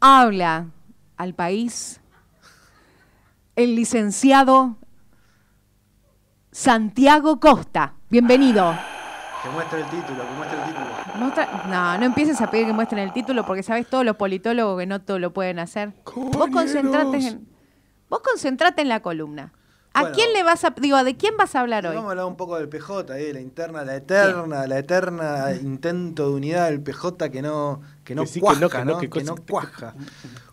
habla al país el licenciado Santiago Costa. Bienvenido. Que muestre el título, que muestre el título. No, no empieces a pedir que muestren el título porque sabes todos los politólogos que no todo lo pueden hacer. Vos concentrate en vos concentrate en la columna. ¿A quién le vas a, digo, de quién vas a hablar hoy? Vamos a hablar un poco del PJ, eh, la interna, la eterna, la eterna intento de unidad del PJ que no, que no cuaja,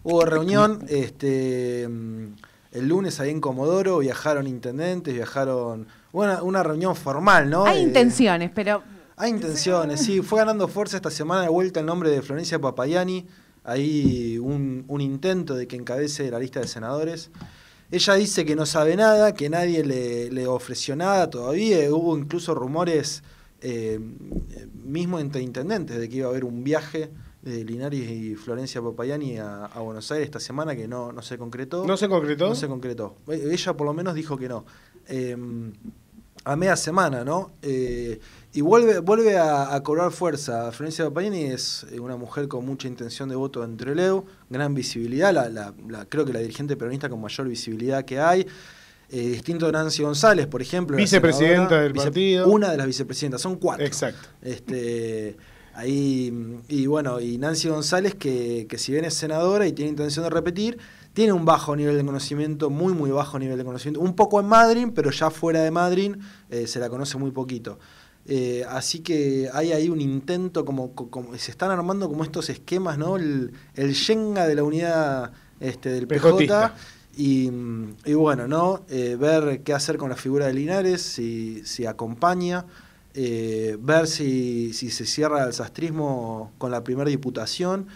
Hubo reunión, este, mm, el lunes ahí en Comodoro, viajaron intendentes, viajaron, bueno, una reunión formal, ¿no? Hay eh, intenciones, pero... Hay intenciones, sí, fue ganando fuerza esta semana de vuelta el nombre de Florencia Papayani, hay un, un intento de que encabece la lista de senadores. Ella dice que no sabe nada, que nadie le, ofreció nada todavía. Hubo incluso rumores, eh, mismo entre intendentes, de que iba a haber un viaje de Linares y Florencia Popayani a, Buenos Aires esta semana que no, no se concretó. ¿No se concretó? No se concretó. Ella por lo menos dijo que no. Eh, a media semana, ¿no? Eh, y vuelve, vuelve a, cobrar fuerza. Florencia Papayani es eh, una mujer con mucha intención de voto entre leo gran visibilidad, la, creo que la dirigente peronista con mayor visibilidad que hay. Eh, distinto de Nancy González, por ejemplo. Vicepresidenta del partido. Una de las vicepresidentas, son cuatro. Exacto. Este, ahí, y bueno, y Nancy González, que, que si bien es senadora y tiene intención de repetir, tiene un bajo nivel de conocimiento, muy, muy bajo nivel de conocimiento. Un poco en Madrid, pero ya fuera de Madrid eh, se la conoce muy poquito. Eh, así que hay ahí un intento, como, se están armando como estos esquemas, ¿no? El, el yenga de la unidad este, del PJ. Y, bueno, ¿no? Eh, ver qué hacer con la figura de Linares, si, si acompaña, eh, ver si, se cierra el sastrismo con la primera diputación,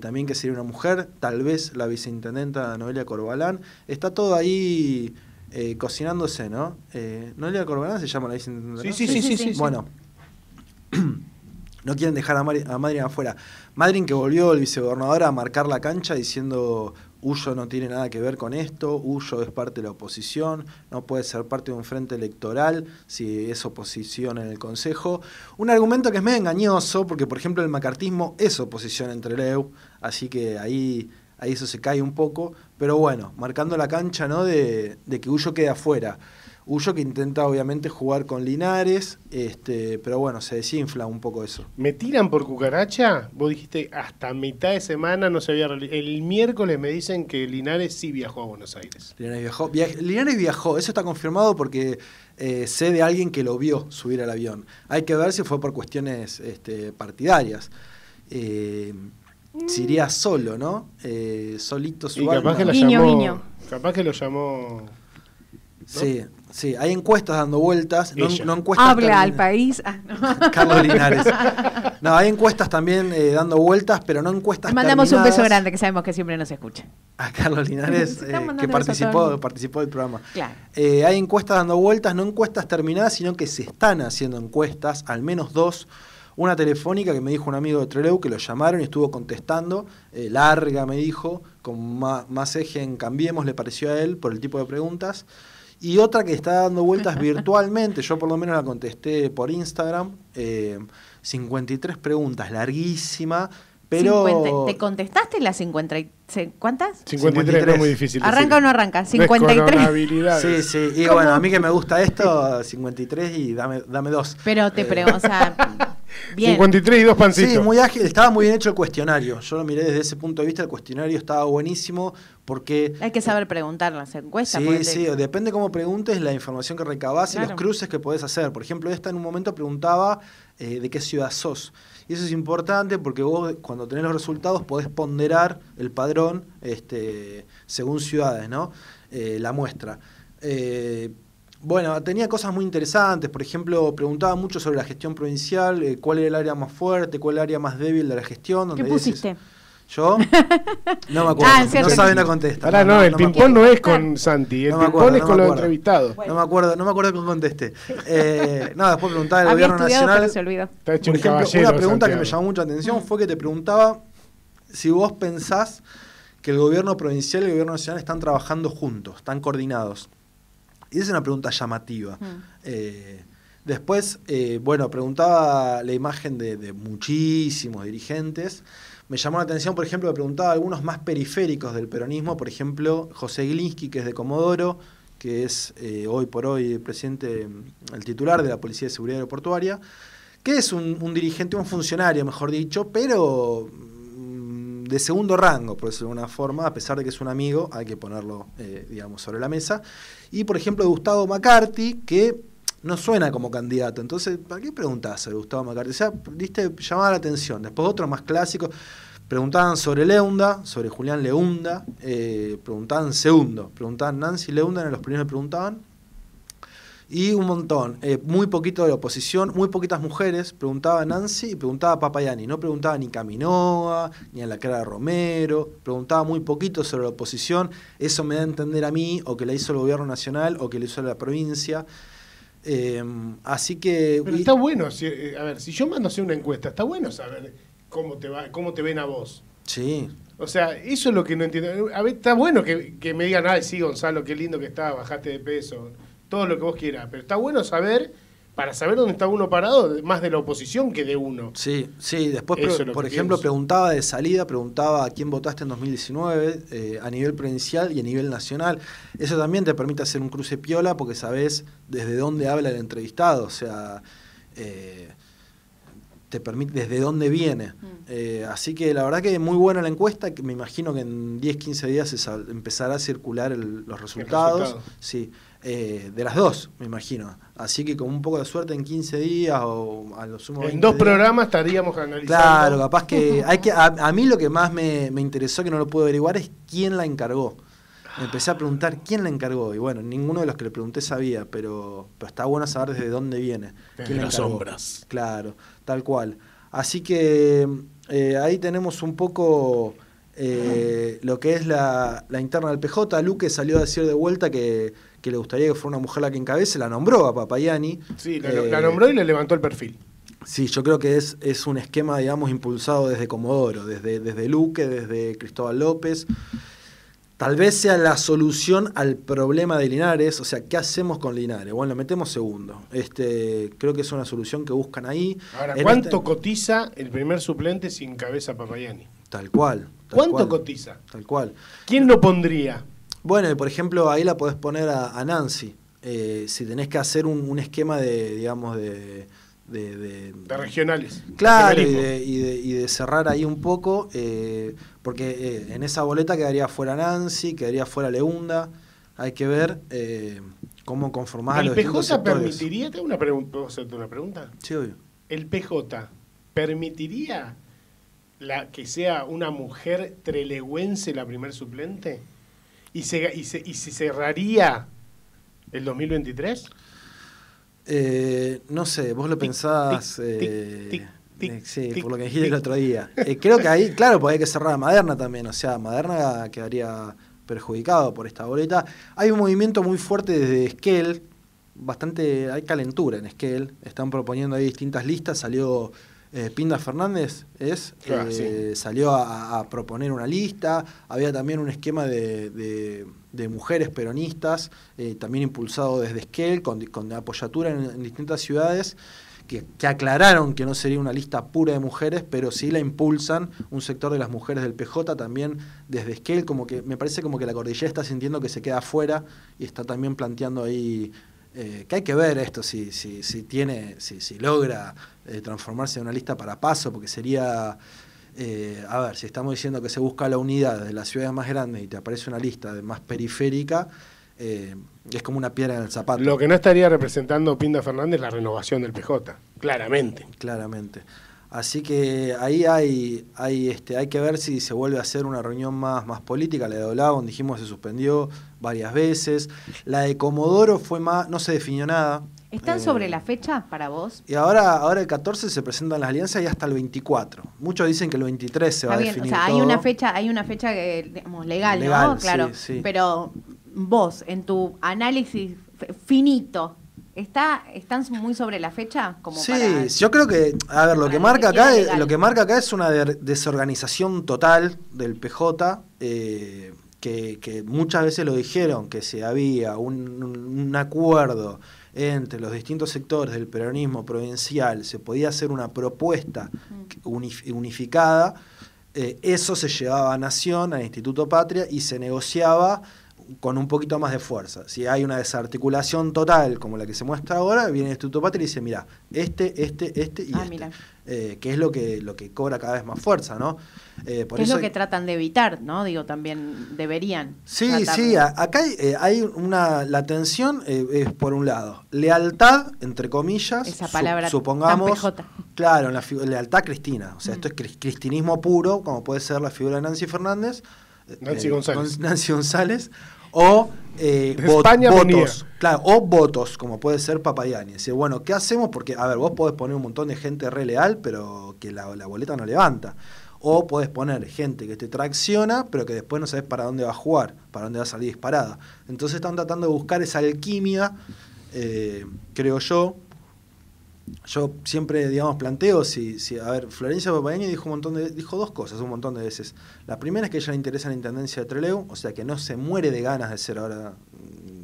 también que sería una mujer, tal vez la viceintendenta Noelia Corbalán. Está todo ahí eh, cocinándose, ¿no? Eh, le Corbalán se llama la dicen. Sí, sí, sí, Bueno. no quieren dejar a, Madrid afuera. Madrid que volvió el vicegobernador a marcar la cancha diciendo huyo no tiene nada que ver con esto, huyo es parte de la oposición, no puede ser parte de un frente electoral si es oposición en el Consejo. Un argumento que es medio engañoso, porque por ejemplo el macartismo es oposición entre Leu, así que ahí ahí eso se cae un poco, pero bueno, marcando la cancha ¿no? de, que huyo queda afuera. huyo que intenta obviamente jugar con Linares, este, pero bueno, se desinfla un poco eso. ¿Me tiran por cucaracha? Vos dijiste hasta mitad de semana no se había El miércoles me dicen que Linares sí viajó a Buenos Aires. Linares viajó, Linares viajó eso está confirmado porque eh, sé de alguien que lo vio subir al avión. Hay que ver si fue por cuestiones este, partidarias. Eh, se iría solo, ¿no? Eh, solito su y capaz Que lo llamó, Capaz que lo llamó. Sí, sí, hay encuestas dando vueltas. No, encuestas Habla al país. Ah, no. Carlos Linares. No, hay encuestas también eh, dando vueltas, pero no encuestas. Le mandamos un beso grande que sabemos que siempre nos escucha. A Carlos Linares, eh, que participó, participó del programa. Claro. hay encuestas dando vueltas, no encuestas terminadas, sino que se están haciendo encuestas, al menos dos una telefónica que me dijo un amigo de Trelew que lo llamaron y estuvo contestando, eh, larga me dijo, con más, eje en Cambiemos le pareció a él por el tipo de preguntas. Y otra que está dando vueltas virtualmente, yo por lo menos la contesté por Instagram, 53 eh, preguntas, larguísima, pero... ¿Te contestaste las 53? ¿Cuántas? 53, es muy difícil. ¿Arranca o no arranca? 53. sí, sí. Y bueno, a mí que me gusta esto, 53 y dame, dos. Pero te eh, pregunto, o sea, 53 y 2 pancitos. Sí, muy ágil. Estaba muy bien hecho el cuestionario. Yo lo miré desde ese punto de vista. El cuestionario estaba buenísimo porque... Hay que saber preguntar las encuestas. Sí, sí. Depende cómo preguntes, la información que recabas y los cruces que podés hacer. Por ejemplo, esta en un momento preguntaba eh, de qué ciudad sos. Y eso es importante porque vos cuando tenés los resultados podés ponderar el padrón este, según ciudades, ¿no? Eh, la muestra. Eh, bueno, tenía cosas muy interesantes, por ejemplo, preguntaba mucho sobre la gestión provincial, eh, cuál era el área más fuerte, cuál era el área más débil de la gestión. Donde ¿Qué pusiste? ¿Yo? No me acuerdo. Ah, no saben la contesta. Ahora no, el ping-pong no es con Santi, el ping-pong es con los entrevistados. No me acuerdo, no me acuerdo que contesté. Eh, después preguntaba al gobierno nacional. Pero se olvidó. Por ejemplo, una pregunta que me llamó mucha atención fue que te preguntaba si vos pensás que el gobierno provincial y el gobierno nacional están trabajando juntos, están coordinados. Y es una pregunta llamativa. Mm. Eh, después, eh, bueno, preguntaba la imagen de, muchísimos dirigentes. Me llamó la atención, por ejemplo, que preguntaba algunos más periféricos del peronismo, por ejemplo, José Glinsky, que es de Comodoro, que es eh, hoy por hoy el presidente, el titular de la Policía de Seguridad Aeroportuaria, que es un, un dirigente, un funcionario, mejor dicho, pero de segundo rango, por decirlo de alguna forma, a pesar de que es un amigo, hay que ponerlo, eh, digamos, sobre la mesa. Y, por ejemplo, Gustavo McCarthy, que no suena como candidato. Entonces, ¿para qué preguntás a Gustavo McCarthy? O sea, viste, llamaba la atención. Después otro más clásico. Preguntaban sobre Leunda, sobre Julián Leunda, eh, preguntaban Segundo, preguntaban Nancy Leunda, en los primeros preguntaban, y un montón. Eh, muy poquito de la oposición, muy poquitas mujeres. Preguntaba Nancy y preguntaba Papayani. No preguntaba ni Caminoa, ni a la cara de Romero. Preguntaba muy poquito sobre la oposición. Eso me da a entender a mí, o que la hizo el gobierno nacional, o que le hizo la provincia. Em, así que. Pero está bueno, eh, a ver, si yo mando a hacer una encuesta, está bueno saber cómo te, va, cómo te ven a vos. Sí. O sea, eso es lo que no entiendo. A ver, está bueno que, que me digan, ay, sí, Gonzalo, qué lindo que está, bajaste de peso todo lo que vos quieras. Pero está bueno saber, para saber dónde está uno parado, más de la oposición que de uno. Sí, sí. Después, por ejemplo, preguntaba de salida, preguntaba a quién votaste en 2019 eh, a nivel provincial y a nivel nacional. Eso también te permite hacer un cruce piola porque sabes desde dónde habla el entrevistado. O sea. Eh, te permite desde dónde viene. Mm. Eh, así que la verdad que muy buena la encuesta, que me imagino que en 10, 15 días empezará a circular los resultados. Sí. Eh, de las dos, me imagino. Así que con un poco de suerte en 15 días o a lo sumo. En dos programas estaríamos analizando. Claro, capaz que. Hay que a, mí lo que más me, interesó, que no lo puedo averiguar, es quién la encargó. Me empecé a preguntar quién la encargó. Y bueno, ninguno de los que le pregunté sabía, pero, pero está bueno saber desde dónde viene. las sombras. Claro, tal cual. Así que eh, ahí tenemos un poco. Eh, lo que es la, la interna del PJ, Luque salió a decir de vuelta que que le gustaría que fuera una mujer la que encabece, la nombró a Papayani. Sí, eh, la, nombró y le levantó el perfil. Sí, yo creo que es, es un esquema, digamos, impulsado desde Comodoro, desde, desde Luque, desde Cristóbal López. Tal vez sea la solución al problema de Linares, o sea, ¿qué hacemos con Linares? Bueno, lo metemos segundo. Este, creo que es una solución que buscan ahí. Ahora, ¿cuánto este- cotiza el primer suplente sin cabeza Papayani? Tal cual. ¿Cuánto cotiza? Tal cual. ¿Quién lo pondría? Bueno, y por ejemplo, ahí la podés poner a, Nancy. Eh, si tenés que hacer un, esquema de, digamos, de... De, regionales. Claro, y de, cerrar ahí un poco, eh, porque eh, en esa boleta quedaría fuera Nancy, quedaría fuera Leunda. Hay que ver cómo conformar ¿El PJ permitiría? ¿Tengo una, ¿puedo una pregunta? Sí, obvio. ¿El PJ permitiría la, que sea una mujer trelewense la primer suplente? ¿Y se, y se, cerraría el 2023? Eh, no sé, vos lo pensás. Eh, eh, sí, por lo que dijiste el otro día. creo que ahí, claro, porque hay que cerrar a Maderna también. O sea, Maderna quedaría perjudicado por esta boleta. Hay un movimiento muy fuerte desde Esquel, bastante. Hay calentura en Esquel. Están proponiendo ahí distintas listas. Salió eh, Pinda Fernández es, ah, eh, salió a, proponer una lista, había también un esquema de, mujeres peronistas, eh, también impulsado desde Esquel, con, apoyatura en, distintas ciudades, que, que, aclararon que no sería una lista pura de mujeres, pero sí la impulsan un sector de las mujeres del PJ también desde Esquel, como que me parece como que la cordillera está sintiendo que se queda afuera y está también planteando ahí eh, que hay que ver esto si, si, si tiene, si, si logra eh, transformarse en una lista para paso, porque sería, eh, a ver, si estamos diciendo que se busca la unidad de la ciudad más grande y te aparece una lista de más periférica, es como una piedra en el zapato. Lo que no estaría representando Pinda Fernández es la renovación del PJ, claramente. Claramente. Así que ahí hay, hay, este, hay que ver si se vuelve a hacer una reunión más, más política. La de Olagón, dijimos, se suspendió varias veces. La de Comodoro fue más, no se definió nada. ¿Están eh, sobre la fecha para vos? Y ahora, ahora el 14 se presentan las alianzas y hasta el 24. Muchos dicen que el 23 se va a definir. hay una fecha, hay una fecha que, eh, digamos, legal, ¿no? Claro. Pero vos, en tu análisis finito Está, ¿Están muy sobre la fecha? Como sí, yo creo que, a ver, lo que, marca acá es, lo que marca acá es una desorganización total del PJ, eh, que, que, muchas veces lo dijeron, que si había un, acuerdo entre los distintos sectores del peronismo provincial, se podía hacer una propuesta mm. unificada, eh, eso se llevaba a Nación, al Instituto Patria, y se negociaba con un poquito más de fuerza. Si hay una desarticulación total como la que se muestra ahora, viene el Instituto Patria y dice, mira, este, este, este y ah, este. Eh, que es lo que, lo que cobra cada vez más fuerza, ¿no? Eh, es lo que tratan de evitar, ¿no? Digo, también deberían. Sí, sí, acá eh, hay, una, la tensión eh, es por un lado, lealtad, entre comillas, Esa palabra supongamos, claro, la lealtad cristina, o sea, esto es cristinismo puro, como puede ser la figura de Nancy Fernández, eh, Nancy González. o eh, votos, claro, o votos, como puede ser Papayani. Dice, bueno, ¿qué hacemos? Porque, a ver, vos podés poner un montón de gente re leal, pero que la, boleta no levanta. O podés poner gente que te tracciona, pero que después no sabes para dónde va a jugar, para dónde va a salir disparada. Entonces están tratando de buscar esa alquimia, eh, creo yo, yo siempre, digamos, planteo si, si a ver, Florencia Papaña dijo un montón dijo dos cosas un montón de veces. La primera es que ella le interesa la intendencia de Trelew, o sea que no se muere de ganas de ser ahora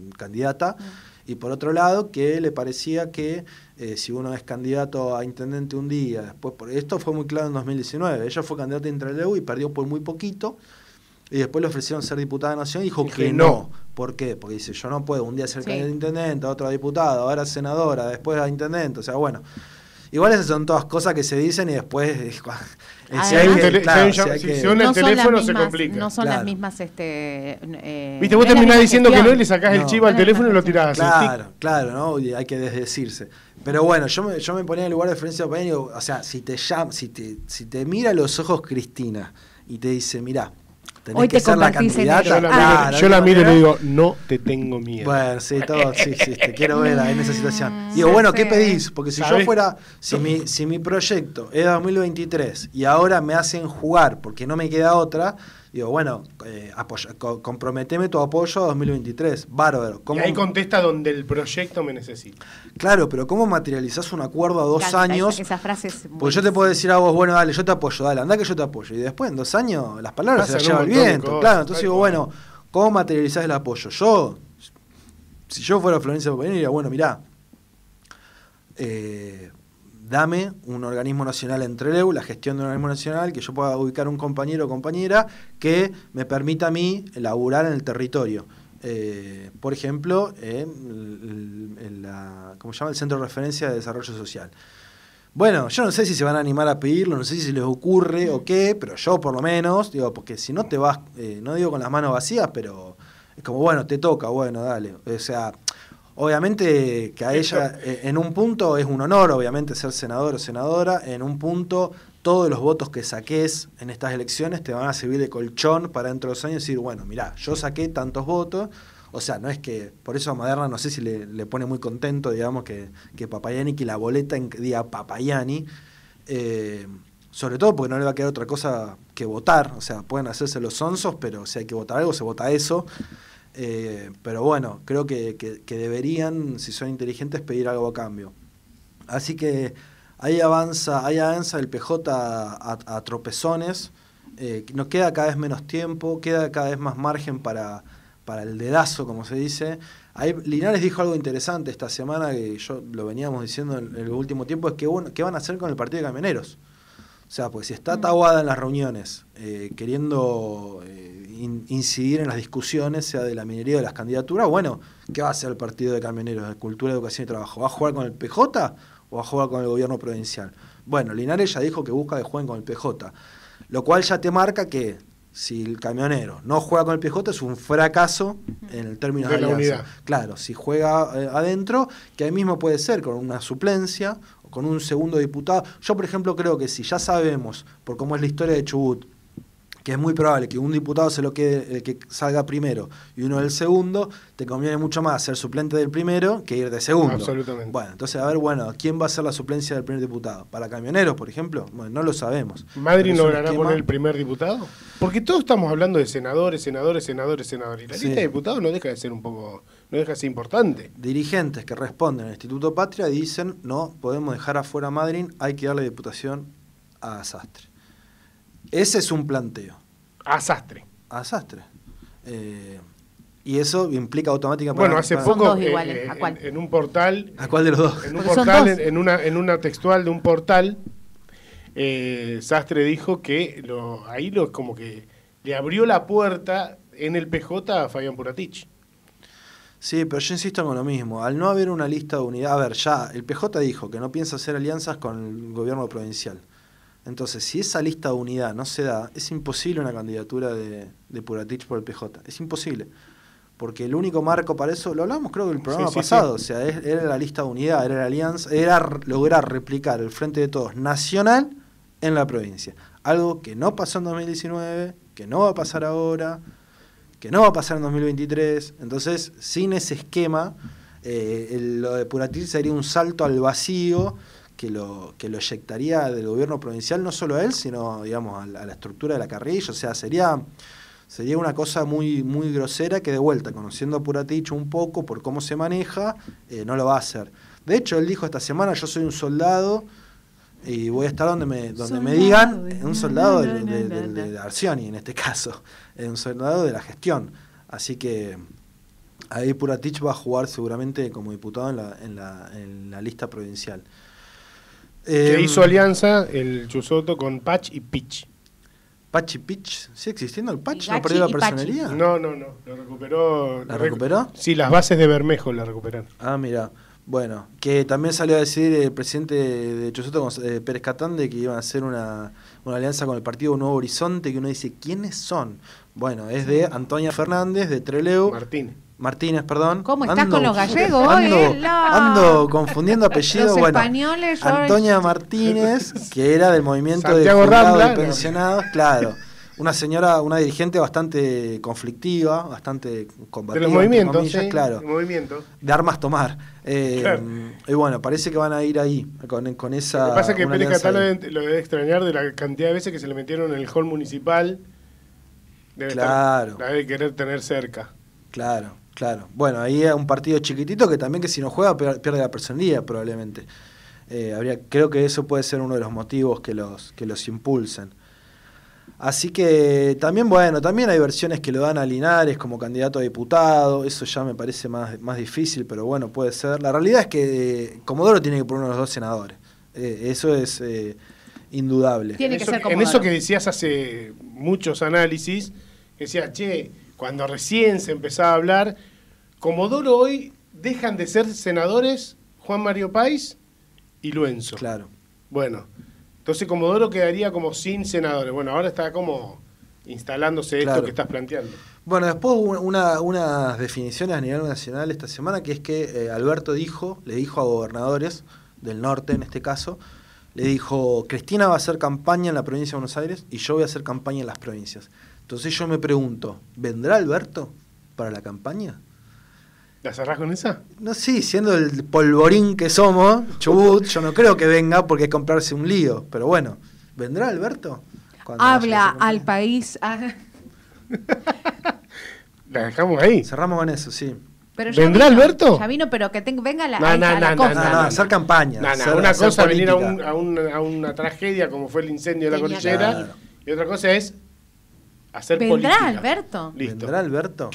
mm, candidata. Mm. Y por otro lado, que le parecía que eh, si uno es candidato a intendente un día, después por esto fue muy claro en 2019. Ella fue candidata en Trelew y perdió por muy poquito. Y después le ofrecieron ser diputada de Nación y dijo que, no. ¿Por qué? Porque dice, yo no puedo un día ser candidato a intendente, otra diputado, ahora senadora, después a intendente. O sea, bueno. Igual esas son todas cosas que se dicen y después... Ah, si el teléfono se complica. No son las mismas... Este, eh, Viste, vos terminás diciendo que no y le sacás el chivo al teléfono y lo tirás. Claro, claro, ¿no? hay que desdecirse. Pero bueno, yo me, yo me ponía en el lugar de Florencia opinión y digo, o sea, si te, llama, si, te, si te mira los ojos Cristina y te dice, mirá, Hoy te ser la candidata. Yo la, miro, y le digo, no te tengo miedo. Bueno, sí, todo, sí, sí, te quiero ver en esa situación. Ah, digo, bueno, ¿qué pedís? Porque si yo fuera, si mi, si mi proyecto es 2023 y ahora me hacen jugar porque no me queda otra, Digo, bueno, eh, comprometeme tu apoyo a 2023. Bárbaro. Y ahí contesta donde el proyecto me necesita. Claro, pero ¿cómo materializás un acuerdo a dos años? porque yo te puedo decir a vos, bueno, dale, yo te apoyo, dale, anda que yo te apoyo. Y después, en dos años, las palabras se llevan lleva viento. claro, entonces digo, bueno, ¿cómo materializás el apoyo? Yo, si yo fuera Florencia Popolini, diría, bueno, mirá. Eh, dame un organismo nacional entre EU, e la gestión de un organismo nacional, que yo pueda ubicar un compañero o compañera que me permita a mí laburar en el territorio. Eh, por ejemplo, ¿cómo se llama? el Centro de Referencia de Desarrollo Social. Bueno, yo no sé si se van a animar a pedirlo, no sé si se les ocurre o qué, pero yo por lo menos, digo, porque si no te vas, eh, no digo con las manos vacías, pero es como, bueno, te toca, bueno, dale. O sea, Obviamente que a ella, eh, en un punto es un honor, obviamente, ser senador o senadora, en un punto todos los votos que saques en estas elecciones te van a servir de colchón para dentro de los años decir, bueno, mirá, yo saqué tantos votos, o sea, no es que, por eso a Maderna no sé si le, pone muy contento, digamos, que, que Papayani, que la boleta en, diga Papayani, eh, sobre todo porque no le va a quedar otra cosa que votar, o sea, pueden hacerse los onzos, pero si hay que votar algo, se vota eso. Eh, pero bueno, creo que, deberían, si son inteligentes, pedir algo a cambio. Así que ahí avanza, ahí avanza el PJ a, tropezones. Eh, nos queda cada vez menos tiempo, queda cada vez más margen para, el dedazo, como se dice. Linares dijo algo interesante esta semana, que yo lo veníamos diciendo en el último tiempo, es que bueno, ¿qué van a hacer con el partido de camioneros? O sea, pues si está atahuada en las reuniones eh, queriendo eh, incidir en las discusiones, sea de la minería o de las candidaturas, bueno, ¿qué va a hacer el partido de camioneros de Cultura, Educación y Trabajo? ¿Va a jugar con el PJ o va a jugar con el gobierno provincial? Bueno, Linares ya dijo que busca que jueguen con el PJ, lo cual ya te marca que si el camionero no juega con el PJ es un fracaso en el término de, la Unidad. Claro, si juega eh, adentro, que ahí mismo puede ser con una suplencia con un segundo diputado. Yo, por ejemplo, creo que si ya sabemos, por cómo es la historia de Chubut, que es muy probable que un diputado se lo que salga primero y uno del segundo, te conviene mucho más ser suplente del primero que ir de segundo. Absolutamente. Bueno, entonces a ver, bueno, ¿quién va a ser la suplencia del primer diputado? ¿Para camioneros, por ejemplo? Bueno, no lo sabemos. ¿Madrid logrará poner el primer diputado? Porque todos estamos hablando de senadores, senadores, senadores, senadores. Y la lista de diputados no deja de ser un poco no deja de ser importante. Dirigentes que responden al Instituto Patria dicen, no, podemos dejar afuera a hay que darle diputación a Sastre. Ese es un planteo. A Sastre. A Sastre. Eh, y eso implica automáticamente. Bueno, hace poco eh, eh, En, un portal. ¿A cuál de los dos? En un portal, en, una, en una textual de un portal, Sastre dijo que ahí lo, como que le abrió la puerta en el PJ a Fabián Puratich. Sí, pero yo insisto en lo mismo. Al no haber una lista de unidad, a ver, ya el PJ dijo que no piensa hacer alianzas con el gobierno provincial. Entonces, si esa lista de unidad no se da, es imposible una candidatura de, Puratich por el PJ. Es imposible. Porque el único marco para eso, lo hablamos creo que el programa pasado, o sea, era la lista de unidad, era la alianza, era lograr replicar el Frente de Todos nacional en la provincia. Algo que no pasó en 2019, que no va a pasar ahora que no va a pasar en 2023. Entonces, sin ese esquema, eh, lo de Puratich sería un salto al vacío que lo, que lo eyectaría del gobierno provincial, no solo a él, sino digamos, a, la, estructura de la carrilla. O sea, sería, sería una cosa muy, muy grosera que de vuelta, conociendo a Puratich un poco por cómo se maneja, eh, no lo va a hacer. De hecho, él dijo esta semana, yo soy un soldado y voy a estar donde me, donde me digan, un soldado de, de, Arcioni en este caso, un soldado de la gestión. Así que ahí Puratich va a jugar seguramente como diputado en la, en la, lista provincial. Que em, hizo alianza el Chusoto con Patch y Pitch Pach y Pitch ¿Sí? existiendo el Pach? ¿No perdió la personalidad? No, no, no, lo recuperó. ¿La recuperó? Sí, las bases de Bermejo la recuperaron. Ah, mira. Bueno, que también salió a decir el presidente de Chosoto, eh, Pérez Catán, de que iban a hacer una, alianza con el partido Nuevo Horizonte, que uno dice, ¿quiénes son? Bueno, es de Antonia Fernández, de Treleu. Martínez. Martínez, perdón. ¿Cómo estás con los gallegos ando, eh? Ando, confundiendo apellidos. Antonia Martínez, que era del movimiento de de, y pensionados, claro una señora, una dirigente bastante conflictiva, bastante combativa. De los movimientos, claro. De armas tomar. Eh, y bueno, parece que van a ir ahí, con, esa. Lo que pasa es que Pérez Catalán lo debe extrañar de la cantidad de veces que se le metieron en el hall municipal. Debe claro. la debe querer tener cerca. Claro, claro. Bueno, ahí es un partido chiquitito que también que si no juega pierde la personalidad probablemente. Eh, habría, creo que eso puede ser uno de los motivos que los, que los impulsen. Así que también, bueno, también hay versiones que lo dan a Linares como candidato a diputado, eso ya me parece más, difícil, pero bueno, puede ser. La realidad es que eh, Comodoro tiene que poner los dos senadores, eh, eso es eh, indudable. Tiene que en eso que decías hace muchos análisis, decías, che, cuando recién se empezaba a hablar, Comodoro hoy dejan de ser senadores Juan Mario Páez y Luenzo. Claro. Bueno, entonces Comodoro quedaría como sin senadores. Bueno, ahora está como instalándose esto que estás planteando. Bueno, después una, unas definiciones a nivel nacional esta semana, que es que eh, Alberto dijo, le dijo a gobernadores del norte en este caso, le dijo, Cristina va a hacer campaña en la provincia de Buenos Aires y yo voy a hacer campaña en las provincias. Entonces yo me pregunto, ¿vendrá Alberto para la campaña? ¿La cerrás con esa? No, sí, siendo el polvorín que somos, Chubut, yo no creo que venga porque es comprarse un lío. Pero bueno, ¿vendrá Alberto? Habla al país. Ah. la dejamos ahí. Cerramos con eso, sí. ¿Vendrá Alberto? Ya pero que venga la, no, no, no, hacer campaña. una cosa es venir a, una tragedia como fue el incendio de la cordillera. Y otra cosa es hacer ¿Vendrá Alberto? ¿Vendrá Alberto?